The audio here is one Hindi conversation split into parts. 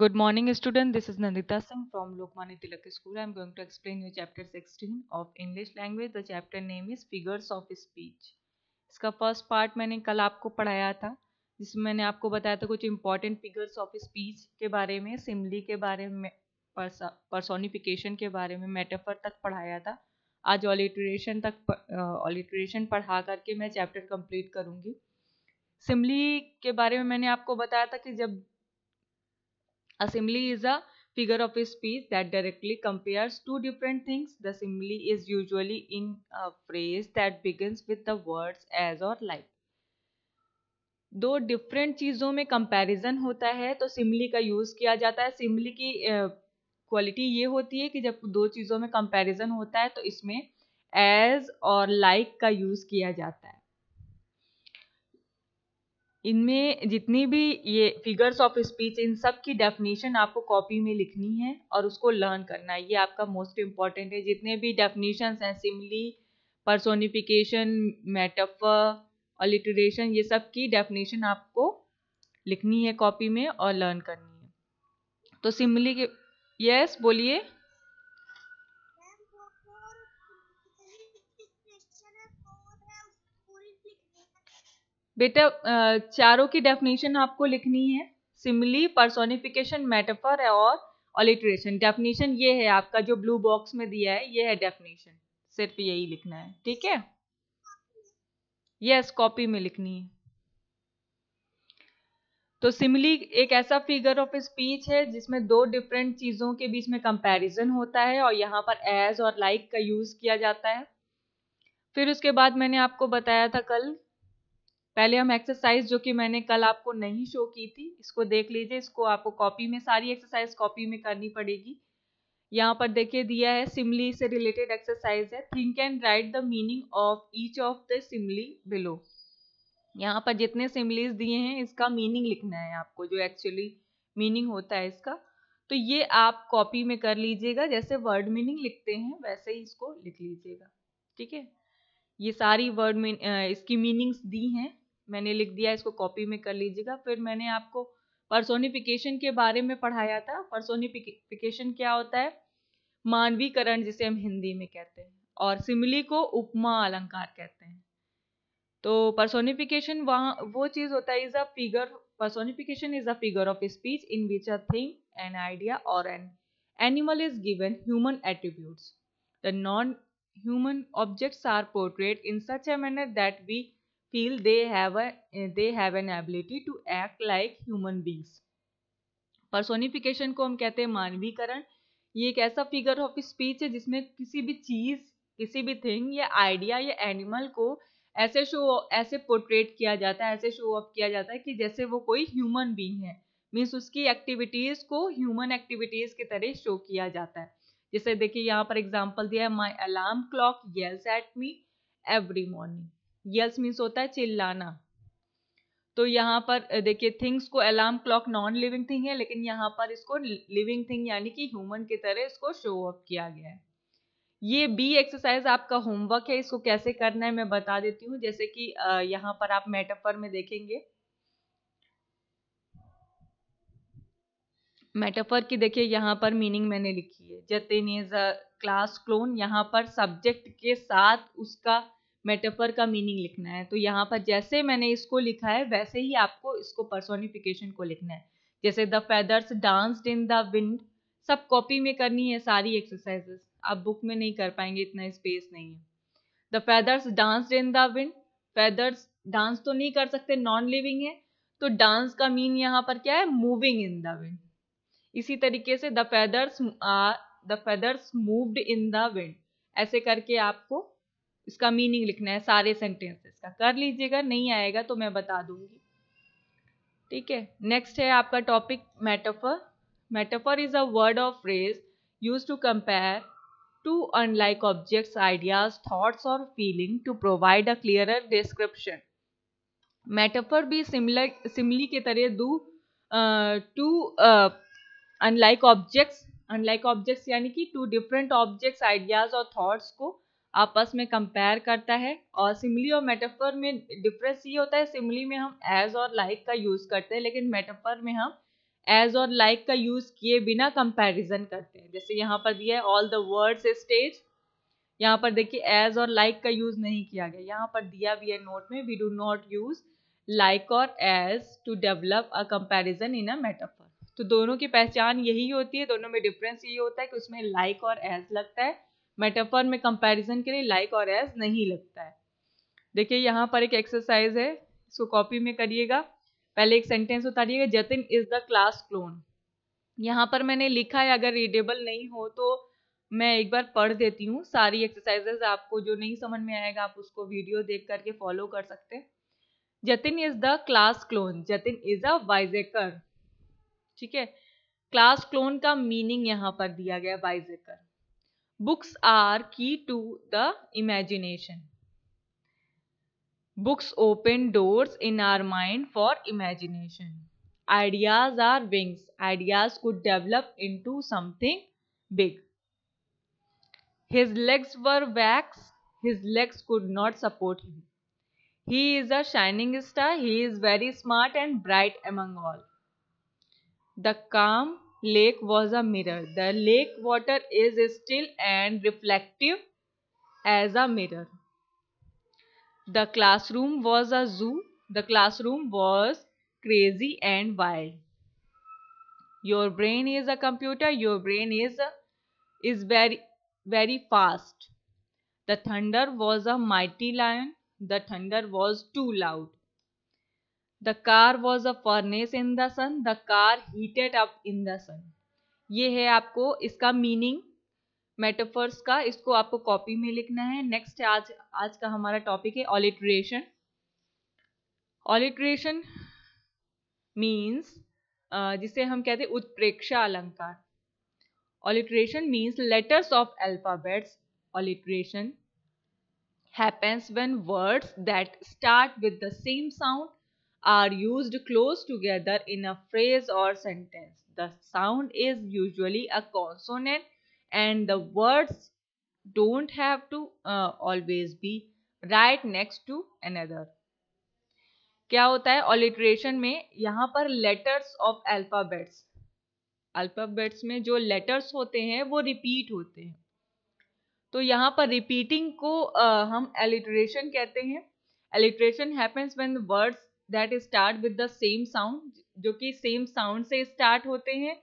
Good morning student this is Nandita Singh from Lokmanya Tilak school I am going to explain you chapter sixteen of English language the chapter name is figures of speech इसका फर्स्ट पार्ट मैंने कल आपको पढ़ाया था जिसमें मैंने आपको बताया था कुछ इंपॉर्टेंट फिगर्स ऑफ स्पीच के बारे में सिमली के बारे में परसोनिफिकेशन के बारे में मेटाफर तक पढ़ाया था आज ऑलिट्रेशन तक ऑलिट्रेशन पढ़ा करके मैं चैप्टर कम्प्लीट करूँगी सिमली के बारे में मैंने आपको बताया था कि जब A simile is a figure of speech that directly compares two different things. The simile is usually in a phrase that begins with the words as or like. दो डिफरेंट चीज़ों में कंपैरिजन होता है तो सिमली का यूज़ किया जाता है सिमली की क्वालिटी ये होती है कि जब दो चीज़ों में कंपैरिजन होता है तो इसमें एज और लाइक like का यूज़ किया जाता है इनमें जितनी भी ये फिगर्स ऑफ स्पीच इन सब की डेफिनेशन आपको कॉपी में लिखनी है और उसको लर्न करना है ये आपका मोस्ट इम्पॉर्टेंट है जितने भी डेफिनेशंस हैं सिमली पर्सोनिफिकेशन और अलिटरेशन ये सब की डेफिनेशन आपको लिखनी है कॉपी में और लर्न करनी है तो सिमली के यस बोलिए बेटा चारों की डेफिनेशन आपको लिखनी है सिमली पर्सोनिफिकेशन मेटाफर और ऑलिट्रेशन डेफिनेशन ये है आपका जो ब्लू बॉक्स में दिया है ये है डेफिनेशन सिर्फ यही लिखना है ठीक है यस कॉपी में लिखनी है तो सिमिली एक ऐसा फिगर ऑफ स्पीच है जिसमें दो डिफरेंट चीज़ों के बीच में कंपैरिजन होता है और यहाँ पर एज और लाइक like का यूज़ किया जाता है फिर उसके बाद मैंने आपको बताया था कल पहले हम एक्सरसाइज जो कि मैंने कल आपको नहीं शो की थी इसको देख लीजिए इसको आपको कॉपी में सारी एक्सरसाइज कॉपी में करनी पड़ेगी यहाँ पर देखिए दिया है सिमली से रिलेटेड एक्सरसाइज है think and write the meaning of each of the simile below यहाँ पर जितने सिमलीज दिए हैं इसका मीनिंग लिखना है आपको जो एक्चुअली मीनिंग होता है इसका तो ये आप कॉपी में कर लीजिएगा जैसे वर्ड मीनिंग लिखते हैं वैसे ही इसको लिख लीजिएगा ठीक है ये सारी वर्ड मीन इसकी मीनिंग्स दी हैं मैंने लिख दिया इसको कॉपी में कर लीजिएगा फिर मैंने आपको पर्सोनिफिकेशन के बारे में पढ़ाया था पर्सोनिफिकेशन क्या होता है मानवीकरण जिसे हम हिंदी में कहते हैं और सिमली को उपमा अलंकार कहते हैं तो पर्सोनिफिकेशन वहाँ वो चीज़ होता है is a figure personification is a figure of speech in which a thing an idea और an animal is given human attitudes the non human objects are portrait in such a manner that we feel they have a eh, they have an ability to act like human beings personification को हम कहते हैं मानवीकरण ये एक ऐसा फिगर ऑफ स्पीच है जिसमें किसी भी चीज किसी भी थिंग या आइडिया या एनिमल को ऐसे शो ऐसे पोर्ट्रेट किया जाता है ऐसे शो ऑफ किया जाता है कि जैसे वो कोई ह्यूमन बींग है मीन्स उसकी एक्टिविटीज़ को ह्यूमन एक्टिविटीज़ की तरह शो किया जाता है जैसे देखिए यहाँ पर एग्जाम्पल दिया है my alarm clock yells at me every morning yes means होता है चिल्लाना तो यहाँ पर देखिए थिंग्स को alarm clock non living thing है लेकिन यहाँ पर इसको लिविंग थिंग यानी कि ह्यूमन की तरह इसको शो अप किया गया है ये बी एक्सरसाइज आपका होमवर्क है इसको कैसे करना है मैं बता देती हूँ जैसे कि यहाँ पर आप मेटाफर में देखेंगे मेटाफर की देखिए यहाँ पर मीनिंग मैंने लिखी है Jatin is a class clown यहाँ पर सब्जेक्ट के साथ उसका मेटाफर का मीनिंग लिखना है तो यहाँ पर जैसे मैंने इसको लिखा है वैसे ही आपको इसको पर्सोनिफिकेशन को लिखना है जैसे the feathers danced in the wind सब कॉपी में करनी है सारी एक्सरसाइजेस आप बुक में नहीं कर पाएंगे इतना स्पेस नहीं है the feathers dance in the wind feathers dance तो नहीं कर सकते नॉन लिविंग है तो डांस का मीन यहाँ पर क्या है मूविंग इन द विंड इसी तरीके से the feathers the feathers moved in the wind ऐसे करके आपको इसका मीनिंग लिखना है सारे सेंटेंसेस का कर लीजिएगा नहीं आएगा तो मैं बता दूंगी ठीक है नेक्स्ट है आपका topic metaphor metaphor is a word of phrase use to compare two unlike objects ideas thoughts और feeling to provide a clear description metaphor भी सिमिलर सिमली के तरह two two unlike objects unlike objects यानी कि टू डिफरेंट ऑब्जेक्ट्स आइडियाज और थॉट्स को आपस में कंपेयर करता है और सिमली और मेटाफर में डिफरेंस ये होता है सिमली में हम एज और लाइक का यूज़ करते हैं लेकिन मेटाफर में हम एज और लाइक का यूज़ किए बिना कंपैरिजन करते हैं जैसे यहाँ पर दिया है ऑल द वर्ड्स स्टेज यहाँ पर देखिए एज और लाइक का यूज़ नहीं किया गया यहाँ पर दिया भी है नोट में we do not use like और as to develop a comparison in a metaphor तो दोनों की पहचान यही होती है दोनों में डिफरेंस यही होता है कि उसमें लाइक like और एज लगता है मेटाफर में कंपैरिजन के लिए लाइक और एज नहीं लगता है देखिए यहाँ पर एक एक्सरसाइज है इसको कॉपी में करिएगा पहले एक सेंटेंस उतारिएगा Jatin is the class clown यहाँ पर मैंने लिखा है अगर रीडेबल नहीं हो तो मैं एक बार पढ़ देती हूँ सारी एक्सरसाइजेज आपको जो नहीं समझ में आएगा आप उसको वीडियो देख करके फॉलो कर सकते हैं Jatin is the class clown Jatin is a wisecracker ठीक है क्लास क्लोन का मीनिंग यहाँ पर दिया गया wisecracker books are key to the imagination books open doors in our mind for imagination ideas are wings ideas could develop into something big his legs were wax his legs could not support him he is a shining star he is very smart and bright among all the calm lake was a mirror. The lake water is still and reflective as a mirror. The classroom was a zoo. The classroom was crazy and wild. Your brain is a computer. Your brain is is very very fast. The thunder was a mighty lion. The thunder was too loud. The car was a furnace in the sun the car heated up in the sun ये है आपको इसका मीनिंग मेटाफर्स का इसको आपको कॉपी में लिखना है नेक्स्ट आज आज का हमारा टॉपिक है ऑलिट्रेशन ऑलिट्रेशन मीन्स जिसे हम कहते हैं उत्प्रेक्षा अलंकार alliteration means letters of alphabets alliteration happens when words that start with the same sound are used close together in a phrase or sentence. The sound is usually a consonant and the words don't have to uh, always be right next to another. क्या होता है ऑलिट्रेशन में यहाँ पर लेटर्स ऑफ अल्फ़ाबेट्स अल्फ़ाबेट्स में जो लेटर्स होते हैं वो रिपीट होते हैं तो यहाँ पर रिपीटिंग को uh, हम एलिट्रेशन कहते हैं alliteration happens when words that start with the same sound जो कि सेम साउंड से स्टार्ट होते हैं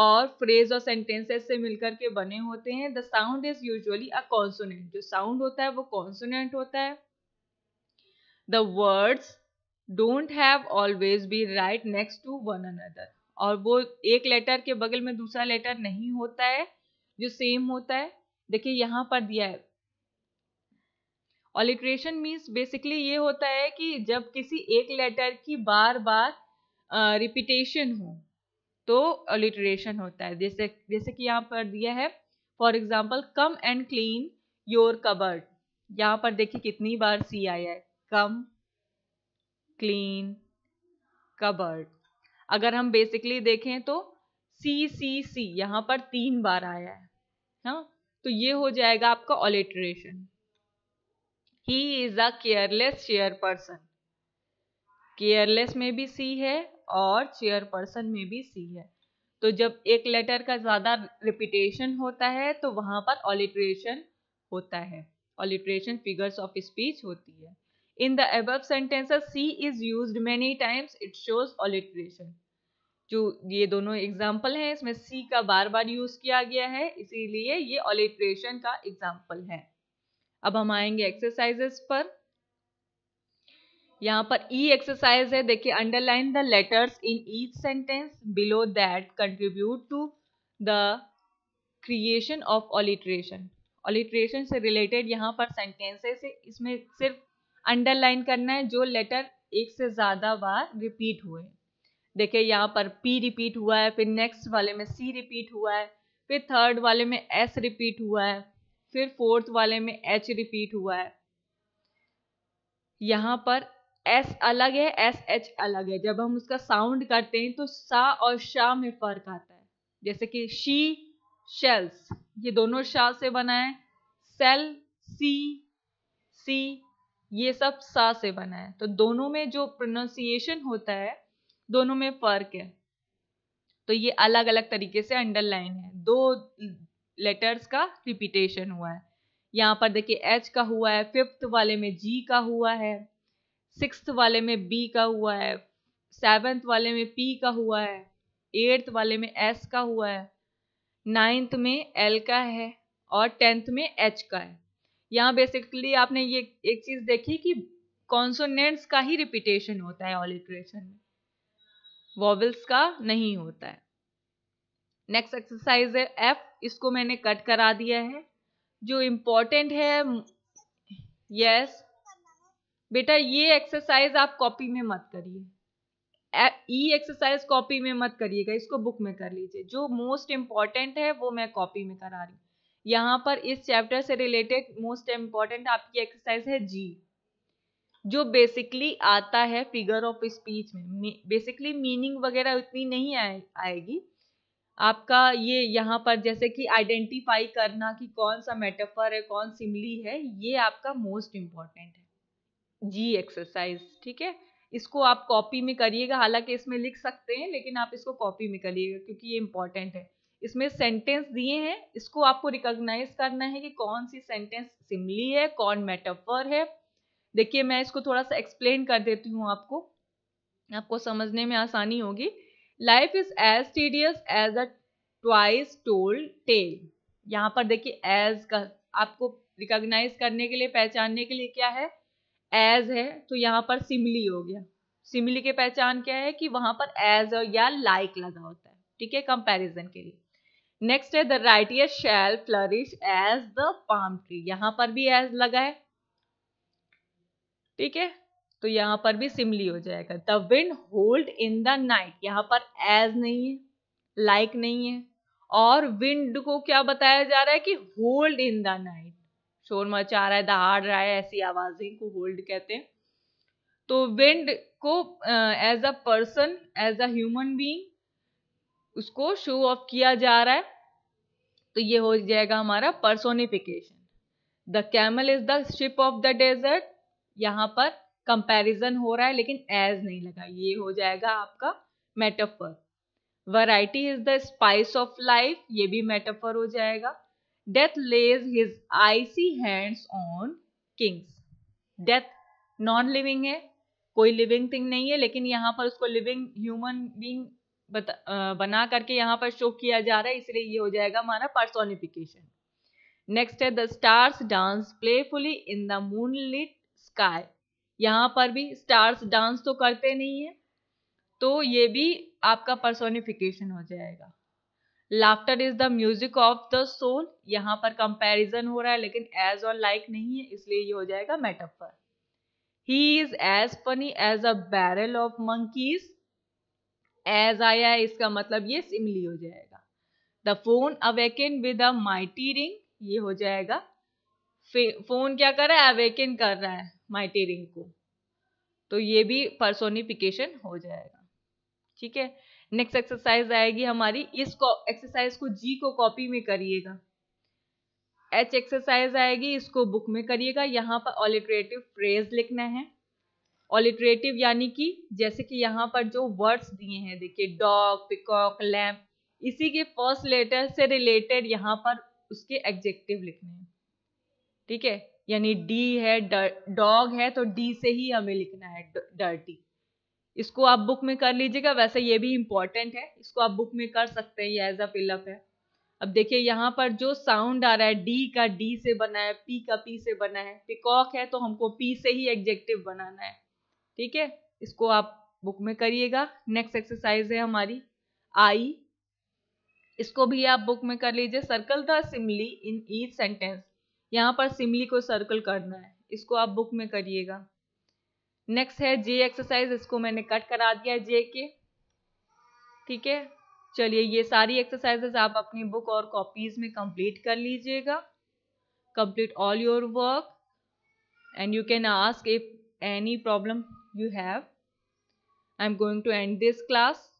और फ्रेज और सेंटेंसेस से मिलकर के बने होते हैं the sound is usually a consonant जो साउंड होता है वो कॉन्सोनेंट होता है the words don't have always be right next to one another और वो एक लेटर के बगल में दूसरा लेटर नहीं होता है जो सेम होता है देखिए यहाँ पर दिया है ऑलिट्रेशन मीन्स बेसिकली ये होता है कि जब किसी एक लेटर की बार बार रिपीटेशन हो तो ऑलिट्रेशन होता है जैसे जैसे कि यहाँ पर दिया है for example come and clean your cupboard यहाँ पर देखिए कितनी बार सी आया है कम क्लीन कबर्ड अगर हम बेसिकली देखें तो सी सी सी यहाँ पर तीन बार आया है हा? तो ये हो जाएगा आपका alliteration he is a careless chair person careless में भी सी है और चेयर पर्सन में भी सी है तो जब एक लेटर का ज़्यादा रिपीटेशन होता है तो वहां पर ऑलिट्रेशन होता है ऑलिट्रेशन फिगर्स ऑफ स्पीच होती है in the above sentences C is use many times it shows alliteration जो ये दोनों एग्जाम्पल हैं इसमें सी का बार बार यूज किया गया है इसीलिए ये ऑलिट्रेशन का एग्जाम्पल है अब हम आएंगे एक्सरसाइजेस पर यहाँ पर ई e एक्सरसाइज है देखिए underline the letters in each sentence below that contribute to the creation of alliteration alliteration से रिलेटेड यहाँ पर सेंटेंसेस है इसमें सिर्फ अंडरलाइन करना है जो लेटर एक से ज़्यादा बार रिपीट हुए देखिए यहाँ पर पी रिपीट हुआ है फिर नेक्स्ट वाले में सी रिपीट हुआ है फिर थर्ड वाले में एस रिपीट हुआ है फिर फोर्थ वाले में एच रिपीट हुआ है यहां पर एस अलग है एस एच अलग है जब हम उसका साउंड करते हैं तो सा और शा में फर्क आता है जैसे कि शी शेल्स ये दोनों शा से बना है सेल सी सी ये सब सा से बना है तो दोनों में जो प्रोनाउंसिएशन होता है दोनों में फर्क है तो ये अलग अलग तरीके से अंडरलाइन है दो लेटर्स का रिपीटेशन हुआ है यहाँ पर देखिए एच का हुआ है फिफ्थ वाले में जी का हुआ है सिक्स वाले में बी का हुआ है सेवन्थ वाले में पी का हुआ है एट्थ वाले में एस का हुआ है नाइन्थ में एल का है और टेंथ में एच का है यहाँ बेसिकली आपने ये एक चीज़ देखी कि कॉन्सोनेंट्स का ही रिपीटेशन होता है ऑलिट्रेशन में वॉवल्स का नहीं होता है नेक्स्ट एक्सरसाइज है एफ इसको मैंने कट करा दिया है जो इम्पोर्टेंट है यस बेटा ये एक्सरसाइज आप कॉपी में मत करिए ई एक्सरसाइज कॉपी में मत करिएगा इसको बुक में कर लीजिए जो मोस्ट इम्पॉर्टेंट है वो मैं कॉपी में करा रही हूँ यहाँ पर इस चैप्टर से रिलेटेड मोस्ट इम्पॉर्टेंट आपकी एक्सरसाइज है जी जो बेसिकली आता है फिगर ऑफ स्पीच में बेसिकली मीनिंग वगैरह उतनी नहीं आए, आएगी आपका ये यहाँ पर जैसे कि आइडेंटिफाई करना कि कौन सा मेटाफर है कौन सिमली है ये आपका मोस्ट इम्पॉर्टेंट है जी एक्सरसाइज ठीक है इसको आप कॉपी में करिएगा हालांकि इसमें लिख सकते हैं लेकिन आप इसको कॉपी में करिएगा क्योंकि ये इम्पॉर्टेंट है इसमें सेंटेंस दिए हैं इसको आपको रिकॉग्नाइज करना है कि कौन सी सेंटेंस सिमली है कौन मेटाफर है देखिए मैं इसको थोड़ा सा एक्सप्लेन कर देती हूँ आपको आपको समझने में आसानी होगी life is as tedious as a twice told tale यहाँ पर देखिए एज का आपको रिकॉग्नाइज करने के लिए पहचानने के लिए क्या है एज है तो यहाँ पर सिमली हो गया सिमली के पहचान क्या है कि वहां पर एज या लाइक like लगा होता है ठीक है कंपैरिजन के लिए नेक्स्ट है the righteous shall flourish as the palm tree यहाँ पर भी एज लगा है ठीक है तो यहाँ पर भी सिमली हो जाएगा the wind howled in the night यहाँ पर एज नहीं है लाइक like नहीं है और विंड को क्या बताया जा रहा है कि होल्ड इन द नाइट शोर मचा रहा है दहाड़ रहा है ऐसी आवाजें को होल्ड कहते हैं तो विंड को as a person as a human being उसको शो ऑफ किया जा रहा है तो ये हो जाएगा हमारा personification the camel is the ship of the desert यहाँ पर कंपैरिजन हो रहा है लेकिन एज नहीं लगा ये हो जाएगा आपका metaphor variety is the spice of life ये भी मेटाफर हो जाएगा death lays his icy hands on kings death non living है कोई लिविंग थिंग नहीं है लेकिन यहाँ पर उसको लिविंग ह्यूमन बींग बना करके यहाँ पर शो किया जा रहा है इसलिए ये हो जाएगा हमारा पर्सोनिफिकेशन नेक्स्ट है the stars dance playfully in the lit sky यहाँ पर भी स्टार्स डांस तो करते नहीं है तो ये भी आपका पर्सोनिफिकेशन हो जाएगा laughter is the music of the soul यहाँ पर कंपेरिजन हो रहा है लेकिन एज और लाइक नहीं है इसलिए ये हो जाएगा metaphor he is as funny as a barrel of monkeys as आया है इसका मतलब ये सिमली हो जाएगा the phone awaken with a mighty ring ये हो जाएगा फोन क्या कर रहा है अवेकिन कर रहा है माइटी रिंग को तो ये भी पर्सोनिफिकेशन हो जाएगा ठीक है नेक्स्ट एक्सरसाइज आएगी हमारी इस एक्सरसाइज को जी को कॉपी में करिएगा एच एक्सरसाइज आएगी इसको बुक में करिएगा यहाँ पर ऑलिट्रेटिव फ्रेज लिखना है ऑलिट्रेटिव यानी कि जैसे कि यहाँ पर जो वर्ड्स दिए हैं देखिए डॉग पिकॉक लैम्प इसी के फर्स्ट लेटर से रिलेटेड यहाँ पर उसके एग्जेक्टिव लिखने हैं ठीक है यानी हम्म। डी है डॉग है तो डी से ही हमें लिखना है डर्टी इसको आप बुक में कर लीजिएगा वैसे ये भी इंपॉर्टेंट है इसको आप बुक में कर सकते हैं ये एज अ फिलअप है अब देखिए यहाँ पर जो साउंड आ रहा है डी का डी से बना है पी का पी से बना है पिकॉक है तो हमको पी से ही एग्जेक्टिव बनाना है ठीक है इसको आप बुक में करिएगा नेक्स्ट एक्सरसाइज है हमारी आई इसको भी आप बुक में कर लीजिए circle the simile in each sentence यहाँ पर सिमली को सर्कल करना है इसको आप बुक में करिएगा नेक्स्ट है जे एक्सरसाइज इसको मैंने कट करा दिया जे के ठीक है चलिए ये सारी एक्सरसाइजेस आप अपनी बुक और कॉपीज में कंप्लीट कर लीजिएगा complete all your work and you can ask if any problem you have I am going to end this class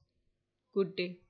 good day